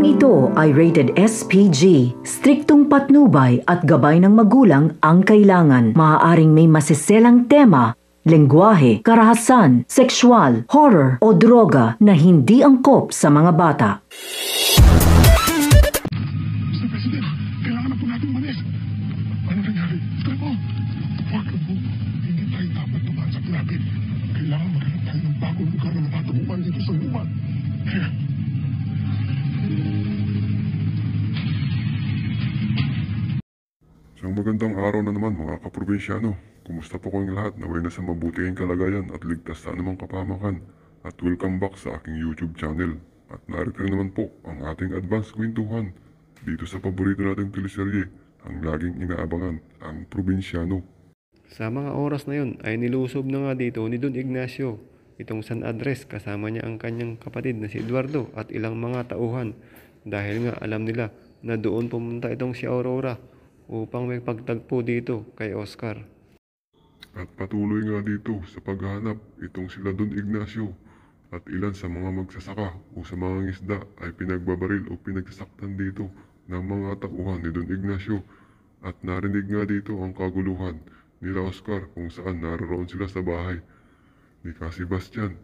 Programang ito ay rated SPG, striktong patnubay at gabay ng magulang ang kailangan. Maaaring may masiselang tema lengguwahe, karahasan, sexual, horror o droga na hindi angkop sa mga bata. Mr. President, kailangan na po natin manis Isang magandang araw na naman mga kaprobinsyano. Kumusta po kayong lahat? Naway na sa mabuting kalagayan at ligtas sa anumang kapamakan. At welcome back sa aking YouTube channel. At narito naman po ang ating advanced kwentuhan dito sa paborito nating teleserye, ang laging inaabangan, ang probinsyano. Sa mga oras na yon ay nilusob na nga dito ni Don Ignacio itong San Andres kasama niya ang kanyang kapatid na si Eduardo at ilang mga tauhan dahil nga alam nila na doon pumunta itong si Aurora upang may pagtagpo dito kay Oscar. At patuloy nga dito sa paghanap itong sila Don Ignacio at ilan sa mga magsasaka o sa mga isda ay pinagbabaril o pinagsasaktan dito ng mga takuhan ni Don Ignacio at narinig nga dito ang kaguluhan nila Oscar kung saan naroon sila sa bahay ni Kasi Bastian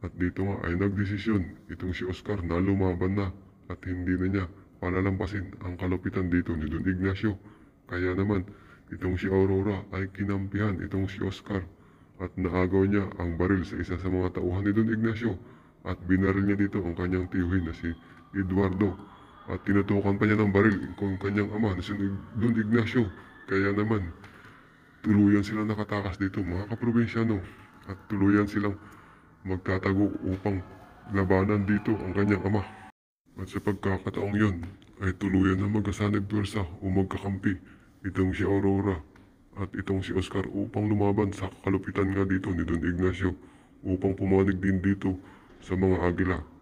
at dito nga ay nagdesisyon itong si Oscar na lumaban na at hindi na niya palalampasin ang kalupitan dito ni Don Ignacio kaya naman, itong si Aurora ay kinampihan itong si Oscar at naagaw niya ang baril sa isa sa mga tauhan ni Don Ignacio at binaril niya dito ang kanyang tiyuhin na si Eduardo at tinutukan pa niya ng baril kung kanyang ama na si Don Ignacio. Kaya naman, tuluyan silang nakatakas dito mga kaprobinsyano at tuluyan silang magtatago upang labanan dito ang kanyang ama. At sa pagkakataong yon ay tuluyan na magkasanib pwersa o magkakampi itong si Aurora at itong si Oscar upang lumaban sa kakalupitan nga dito ni Don Ignacio upang pumanig din dito sa mga agila.